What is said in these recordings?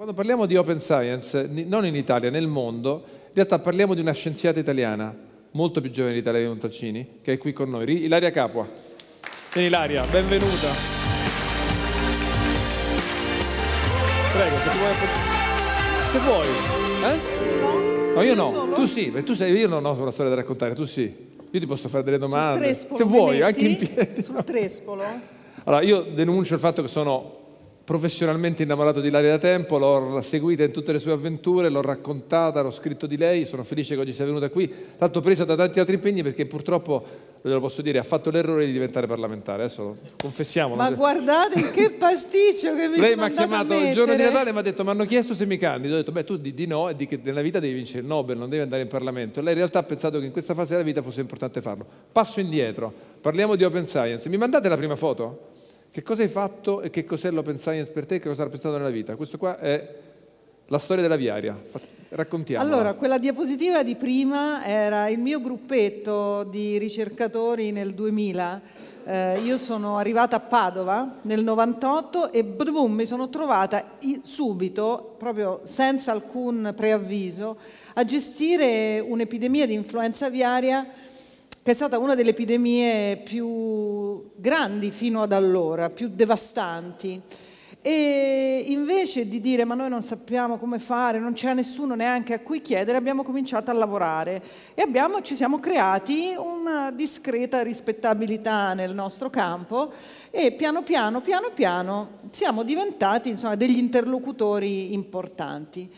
Quando parliamo di open science, non in Italia, nel mondo, in realtà parliamo di una scienziata italiana, molto più giovane di Italia di Montalcini, che è qui con noi, Ilaria Capua. Vieni Ilaria, benvenuta. Prego, se vuoi... Se vuoi. Eh? No, io no, tu sì, perché tu sei, io non ho una storia da raccontare, tu sì. Io ti posso fare delle domande. Sul trespolo, se vuoi, anche in piedi. Sul trespolo? Allora, io denuncio il fatto che sono professionalmente innamorato di Laria da tempo, l'ho seguita in tutte le sue avventure, l'ho raccontata, l'ho scritto di lei, sono felice che oggi sia venuta qui, tanto presa da tanti altri impegni perché purtroppo, ve lo posso dire, ha fatto l'errore di diventare parlamentare, adesso confessiamo. Ma guardate che pasticcio che mi Lei mi ha chiamato il giorno di Natale e mi ha detto, mi hanno chiesto se mi candido, ho detto, beh tu di, di no e di che nella vita devi vincere il Nobel, non devi andare in Parlamento. Lei in realtà ha pensato che in questa fase della vita fosse importante farlo. Passo indietro, parliamo di Open Science, mi mandate la prima foto? Che cosa hai fatto e che cos'è l'open science per te e che cosa ha rappresentato nella vita? Questo qua è la storia della viaria. Raccontiamo. Allora, quella diapositiva di prima era il mio gruppetto di ricercatori nel 2000. Eh, io sono arrivata a Padova nel 98 e boom, mi sono trovata subito, proprio senza alcun preavviso, a gestire un'epidemia di influenza aviaria che è stata una delle epidemie più grandi fino ad allora, più devastanti. E invece di dire ma noi non sappiamo come fare, non c'è nessuno neanche a cui chiedere, abbiamo cominciato a lavorare e abbiamo, ci siamo creati una discreta rispettabilità nel nostro campo e piano piano, piano piano siamo diventati insomma, degli interlocutori importanti.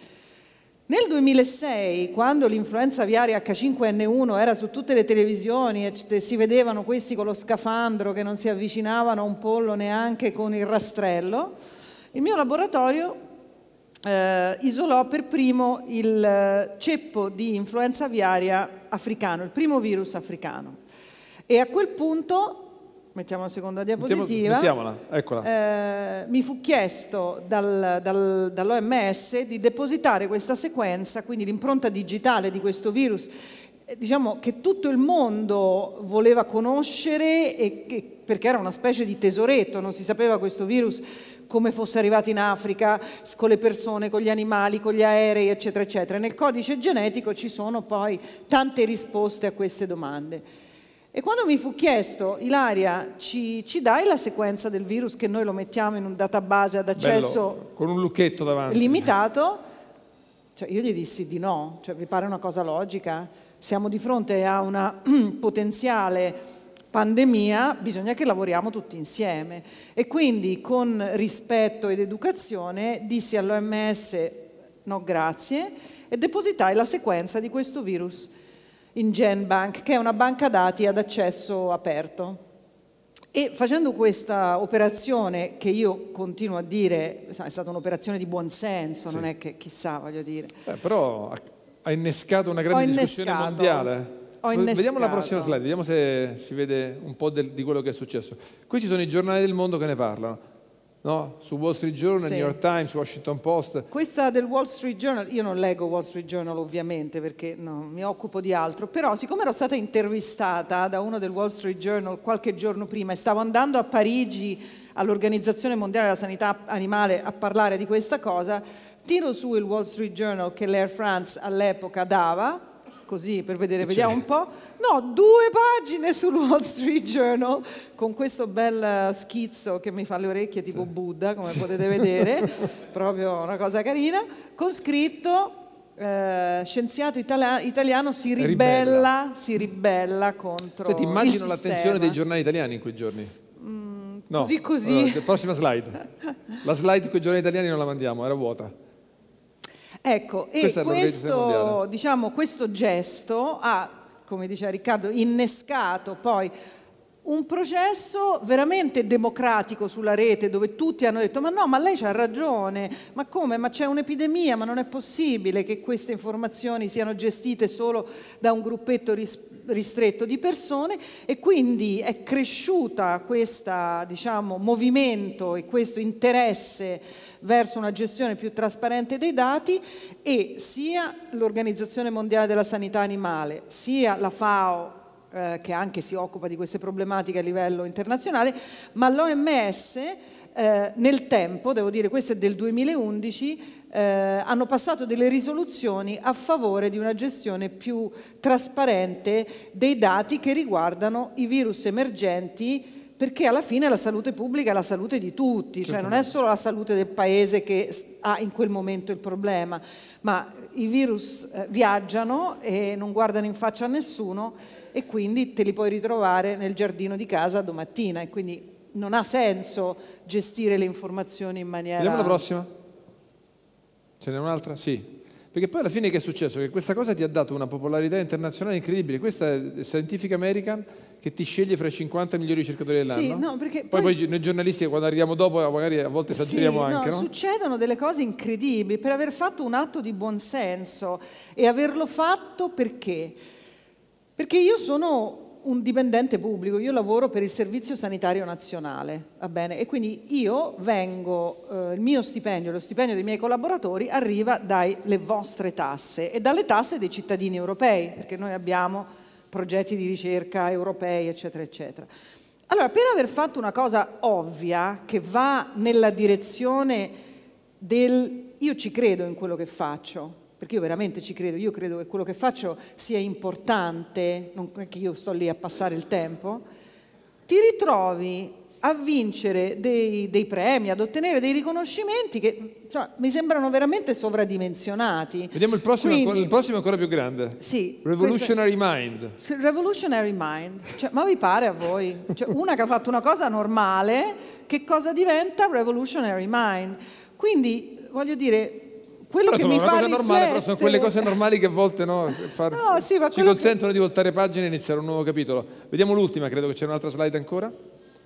Nel 2006, quando l'influenza aviaria H5N1 era su tutte le televisioni e si vedevano questi con lo scafandro che non si avvicinavano a un pollo neanche con il rastrello, il mio laboratorio eh, isolò per primo il eh, ceppo di influenza aviaria africano, il primo virus africano. E a quel punto mettiamo la seconda diapositiva. Mettiamo, eccola. Eh, mi fu chiesto dal, dal, dall'OMS di depositare questa sequenza, quindi l'impronta digitale di questo virus, eh, diciamo che tutto il mondo voleva conoscere e che, perché era una specie di tesoretto, non si sapeva questo virus come fosse arrivato in Africa, con le persone, con gli animali, con gli aerei, eccetera, eccetera. Nel codice genetico ci sono poi tante risposte a queste domande. E quando mi fu chiesto, Ilaria, ci, ci, dai la sequenza del virus che noi lo mettiamo in un database ad accesso Bello, con un lucchetto davanti. limitato? Cioè, io gli dissi di no, cioè, vi pare una cosa logica? Siamo di fronte a una potenziale pandemia, bisogna che lavoriamo tutti insieme. E quindi con rispetto ed educazione dissi all'OMS no grazie e depositai la sequenza di questo virus in GenBank, che è una banca dati ad accesso aperto. E facendo questa operazione, che io continuo a dire, è stata un'operazione di buonsenso, sì. non è che chissà, voglio dire. Eh, però ha innescato una grande innescato, discussione mondiale. Vediamo la prossima slide, vediamo se si vede un po' del, di quello che è successo. Questi sono i giornali del mondo che ne parlano. No, su Wall Street Journal, sì. New York Times, Washington Post. Questa del Wall Street Journal, io non leggo Wall Street Journal ovviamente perché no, mi occupo di altro, però siccome ero stata intervistata da uno del Wall Street Journal qualche giorno prima e stavo andando a Parigi all'Organizzazione Mondiale della Sanità Animale a parlare di questa cosa, tiro su il Wall Street Journal che l'Air France all'epoca dava così per vedere, vediamo un po'. No, due pagine sul Wall Street Journal con questo bel eh, schizzo che mi fa le orecchie tipo sì. Buddha, come sì. potete vedere, proprio una cosa carina, con scritto eh, scienziato itala- italiano si ribella, ribella, si ribella contro Senti, immagino l'attenzione dei giornali italiani in quei giorni. Mm, no. Così così. Allora, prossima slide. La slide con i giornali italiani non la mandiamo, era vuota. Ecco, Questa e questo, diciamo, questo gesto ha, come diceva Riccardo, innescato poi un processo veramente democratico sulla rete dove tutti hanno detto ma no, ma lei c'ha ragione, ma come, ma c'è un'epidemia, ma non è possibile che queste informazioni siano gestite solo da un gruppetto ris- ristretto di persone e quindi è cresciuta questo diciamo, movimento e questo interesse verso una gestione più trasparente dei dati e sia l'Organizzazione Mondiale della Sanità Animale sia la FAO eh, che anche si occupa di queste problematiche a livello internazionale, ma l'OMS eh, nel tempo, devo dire questo è del 2011, eh, hanno passato delle risoluzioni a favore di una gestione più trasparente dei dati che riguardano i virus emergenti perché alla fine la salute pubblica è la salute di tutti, cioè non è solo la salute del paese che ha in quel momento il problema, ma i virus eh, viaggiano e non guardano in faccia a nessuno e quindi te li puoi ritrovare nel giardino di casa domattina e quindi non ha senso gestire le informazioni in maniera... Vediamo la prossima? Ce n'è un'altra? Sì. Perché poi alla fine che è successo? Che questa cosa ti ha dato una popolarità internazionale incredibile. Questa è Scientific American che ti sceglie fra i 50 migliori ricercatori dell'anno. Sì, no, perché poi, poi, poi noi giornalisti quando arriviamo dopo magari a volte esageriamo sì, anche. No, no? Succedono delle cose incredibili per aver fatto un atto di buonsenso e averlo fatto perché? Perché io sono un dipendente pubblico, io lavoro per il Servizio Sanitario Nazionale, va bene? E quindi io vengo, eh, il mio stipendio, lo stipendio dei miei collaboratori arriva dalle vostre tasse e dalle tasse dei cittadini europei, perché noi abbiamo progetti di ricerca europei, eccetera, eccetera. Allora, per aver fatto una cosa ovvia che va nella direzione del io ci credo in quello che faccio, perché io veramente ci credo, io credo che quello che faccio sia importante, non è che io sto lì a passare il tempo, ti ritrovi a vincere dei, dei premi, ad ottenere dei riconoscimenti che cioè, mi sembrano veramente sovradimensionati. Vediamo il prossimo, Quindi, il prossimo ancora più grande. Sì, Revolutionary questo, Mind. Revolutionary Mind, cioè, ma vi pare a voi? Cioè, una che ha fatto una cosa normale, che cosa diventa Revolutionary Mind? Quindi voglio dire, quello però che mi fa normale, però sono quelle cose normali che a volte no, far, no, sì, ci consentono che... di voltare pagina e iniziare un nuovo capitolo. Vediamo l'ultima, credo che c'è un'altra slide ancora.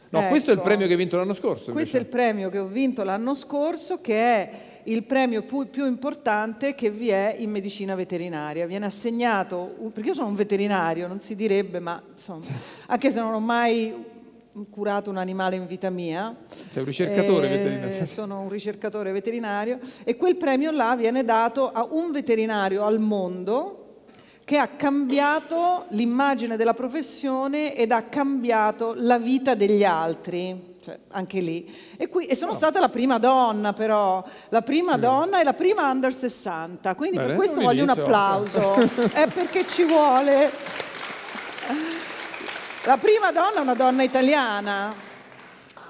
No, ecco. questo è il premio che hai vinto l'anno scorso. Invece. Questo è il premio che ho vinto l'anno scorso, che è il premio più, più, importante che vi è in medicina veterinaria. Viene assegnato, perché io sono un veterinario, non si direbbe, ma insomma, anche se non ho mai curato un animale in vita mia. Sei un ricercatore eh, veterinario. Sono un ricercatore veterinario e quel premio là viene dato a un veterinario al mondo che ha cambiato l'immagine della professione ed ha cambiato la vita degli altri. Cioè, anche lì. E, qui, e sono oh. stata la prima donna, però, la prima sì. donna e la prima under 60. Quindi Beh, per questo un voglio inizio, un applauso. È perché ci vuole. La prima donna è una donna italiana.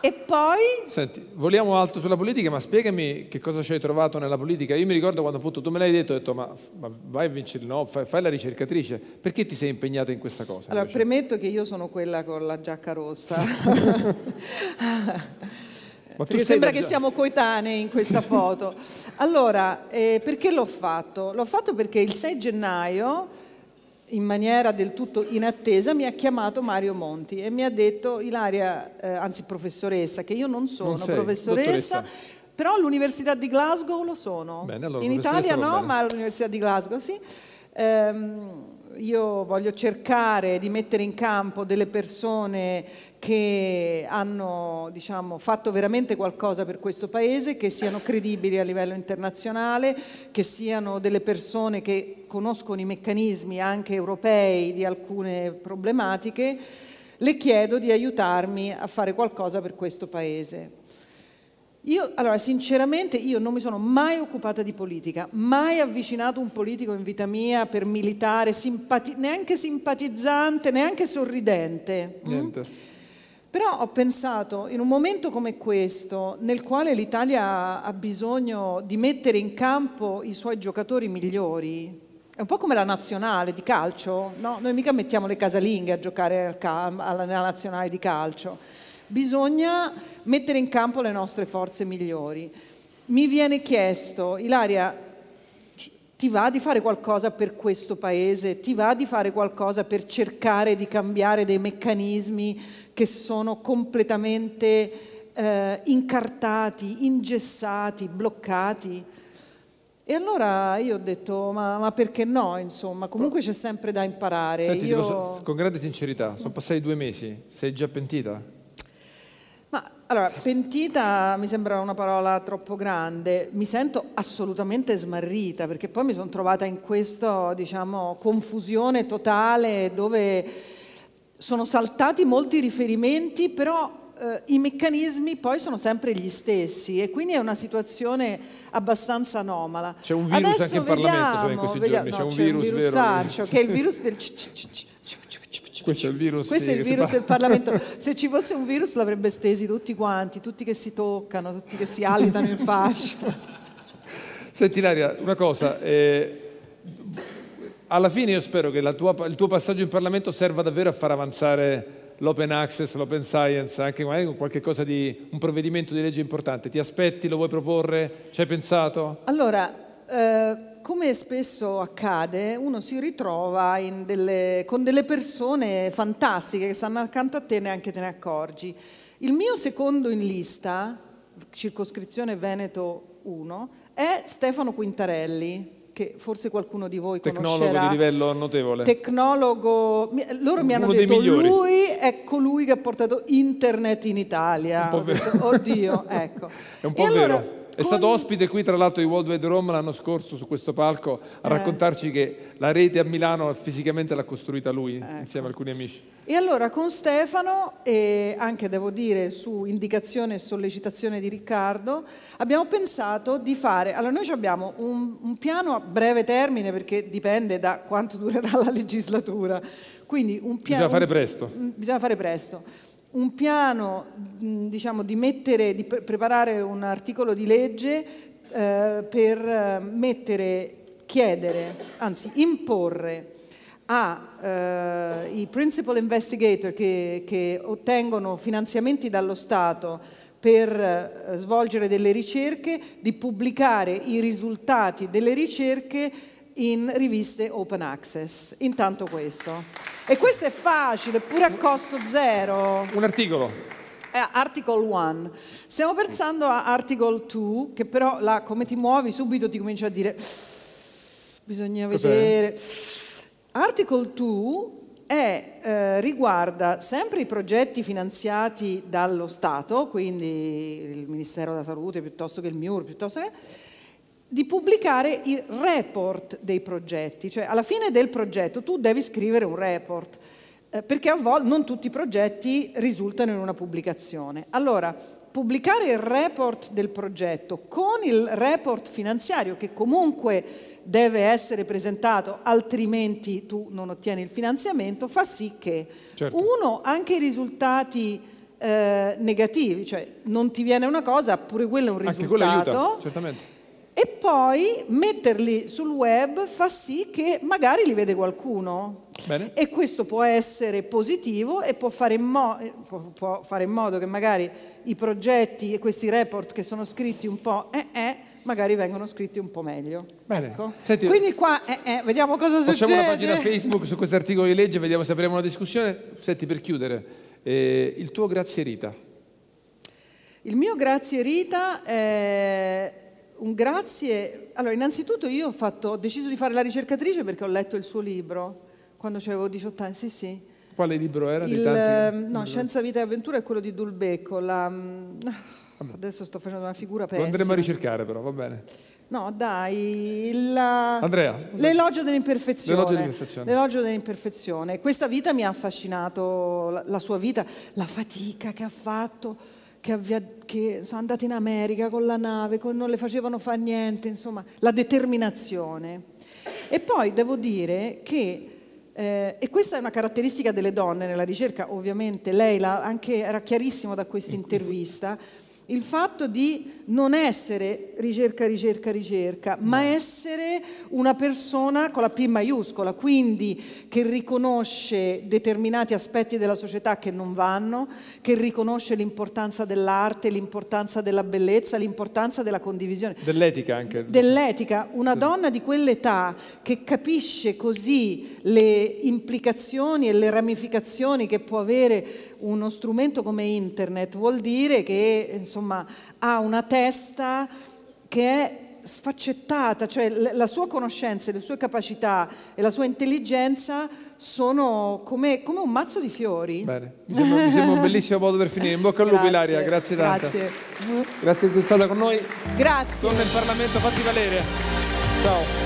E poi... Senti, voliamo alto sulla politica, ma spiegami che cosa ci hai trovato nella politica. Io mi ricordo quando appunto tu me l'hai detto, ho detto ma, ma vai a vincere, no, fai, fai, la ricercatrice. Perché ti sei impegnata in questa cosa? Allora, invece? premetto che io sono quella con la giacca rossa. Perché sembra che siamo coetanei in questa foto. Allora, eh, perché l'ho fatto? L'ho fatto perché il 6 gennaio in maniera del tutto inattesa mi ha chiamato Mario Monti e mi ha detto Ilaria, eh, anzi professoressa, che io non sono non sei, professoressa, dottoressa. però all'Università di Glasgow lo sono. Bene, allora, in Italia no, ma all'Università di Glasgow sì. Ehm, io voglio cercare di mettere in campo delle persone che hanno diciamo, fatto veramente qualcosa per questo Paese, che siano credibili a livello internazionale, che siano delle persone che conoscono i meccanismi anche europei di alcune problematiche, le chiedo di aiutarmi a fare qualcosa per questo Paese. Io, allora, sinceramente io non mi sono mai occupata di politica, mai avvicinato un politico in vita mia per militare, simpati- neanche simpatizzante, neanche sorridente. Mm? Niente. Mm? Però ho pensato, in un momento come questo, nel quale l'Italia ha bisogno di mettere in campo i suoi giocatori migliori, è un po' come la nazionale di calcio, no? Noi mica mettiamo le casalinghe a giocare ca- alla nazionale di calcio bisogna mettere in campo le nostre forze migliori. Mi viene chiesto, Ilaria, ti va di fare qualcosa per questo paese? Ti va di fare qualcosa per cercare di cambiare dei meccanismi che sono completamente eh, incartati, ingessati, bloccati? E allora io ho detto, ma, ma perché no? Insomma, comunque c'è sempre da imparare. Senti, io... posso, con grande sincerità, sono passati due mesi, sei già pentita? Allora, pentita mi sembra una parola troppo grande, mi sento assolutamente smarrita perché poi mi sono trovata in questa, diciamo, confusione totale dove sono saltati molti riferimenti, però eh, i meccanismi poi sono sempre gli stessi e quindi è una situazione abbastanza anomala. C'è un virus Adesso anche in vediamo, Parlamento, in questi vediamo, giorni, no, c'è un virus, un virus vero. Sarcio, che è il virus del questo è il virus, sì, è il virus del Parlamento. Se ci fosse un virus l'avrebbe stesi tutti quanti, tutti che si toccano, tutti che si alitano in faccia. Senti Ilaria, una cosa, eh, alla fine io spero che tua, il tuo passaggio in Parlamento serva davvero a far avanzare l'open access, l'open science, anche magari con qualche cosa di un provvedimento di legge importante. Ti aspetti, lo vuoi proporre? Ci hai pensato? Allora, eh come spesso accade, uno si ritrova delle, con delle persone fantastiche che stanno accanto a te e neanche te ne accorgi. Il mio secondo in lista, circoscrizione Veneto 1, è Stefano Quintarelli, che forse qualcuno di voi Tecnologo conoscerà. Tecnologo di livello notevole. Tecnologo, loro mi hanno Uno detto lui è colui che ha portato internet in Italia. Un po Detto, Oddio, ecco. è un po' e vero. Allora, è stato ospite qui tra l'altro di World Wide Rome l'anno scorso su questo palco a eh. raccontarci eh. che la rete a Milano fisicamente l'ha costruita lui ecco. insieme a alcuni amici. E allora con Stefano e anche devo dire su indicazione e sollecitazione di Riccardo abbiamo pensato di fare, allora noi abbiamo un, un piano a breve termine perché dipende da quanto durerà la legislatura, quindi un piano... Bisogna fare presto. Un, mm, bisogna fare presto un piano mm, diciamo, di, mettere, di pre preparare un articolo di legge eh, per eh, mettere, chiedere, anzi imporre ai eh, principal investigator che, che, ottengono finanziamenti dallo Stato per eh, svolgere delle ricerche di pubblicare i risultati delle ricerche in riviste open access. Intanto questo. E questo è facile, pure a costo zero. Un articolo. Eh, Article 1. Stiamo pensando a Article 2, che però là, come ti muovi subito ti comincia a dire bisogna vedere. Article 2 è, eh, riguarda sempre i progetti finanziati dallo Stato, quindi il Ministero della Salute piuttosto che il MIUR, piuttosto che di pubblicare i report dei progetti, cioè alla fine del progetto tu devi scrivere un report, eh, perché a volte non tutti i progetti risultano in una pubblicazione. Allora, pubblicare il report del progetto con il report finanziario che comunque deve essere presentato, altrimenti tu non ottieni il finanziamento, fa sì che certo. uno, anche i risultati eh, negativi, cioè non ti viene una cosa, pure quello è un risultato. Anche quello aiuta, certamente e poi metterli sul web fa sì che magari li vede qualcuno. Bene. E questo può essere positivo e può fare, mo- eh, può fare, in modo che magari i progetti e questi report che sono scritti un po' eh eh, magari vengono scritti un po' meglio. Bene. Ecco. Senti, Quindi qua eh, eh, vediamo cosa facciamo succede. Facciamo una pagina Facebook su questo articolo di legge, vediamo se apriamo una discussione. Senti, per chiudere, eh, il tuo grazie Rita. Il mio grazie Rita... Eh, un grazie. Allora, innanzitutto io ho, fatto, ho, deciso di fare la ricercatrice perché ho letto il suo libro quando avevo 18 anni, sì sì. Quale libro era? Il, tanti... Ehm, no, Scienza, Vita e Avventura è quello di Dulbecco. La... Mm, adesso sto facendo una figura pessima. Lo andremo a ricercare però, va bene. No, dai, il, Andrea, l'elogio dell'imperfezione. L'elogio dell'imperfezione. L'elogio dell'imperfezione. Questa vita mi ha affascinato, la, la sua vita, la fatica che ha fatto, che, avvia, che sono andate in America con la nave, con, non le facevano fare niente, insomma, la determinazione. E poi devo dire che, eh, e questa è una caratteristica delle donne nella ricerca, ovviamente lei la, anche, era chiarissimo da questa intervista, il fatto di non essere ricerca, ricerca, ricerca, ma essere una persona con la P maiuscola, quindi che riconosce determinati aspetti della società che non vanno, che riconosce l'importanza dell'arte, l'importanza della bellezza, l'importanza della condivisione. Dell'etica anche. Dell'etica, una sì. donna di quell'età che capisce così le implicazioni e le ramificazioni che può avere uno strumento come internet, vuol dire che insomma, insomma ha una testa che è sfaccettata, cioè la sua conoscenza, le sue capacità e la sua intelligenza sono come, come un mazzo di fiori. Bene, mi sembra, mi sembra, un bellissimo modo per finire. In bocca al lupo Ilaria, grazie tanto. Grazie. Grazie di essere stata con noi. Grazie. Sono nel Parlamento, fatti valere. Ciao.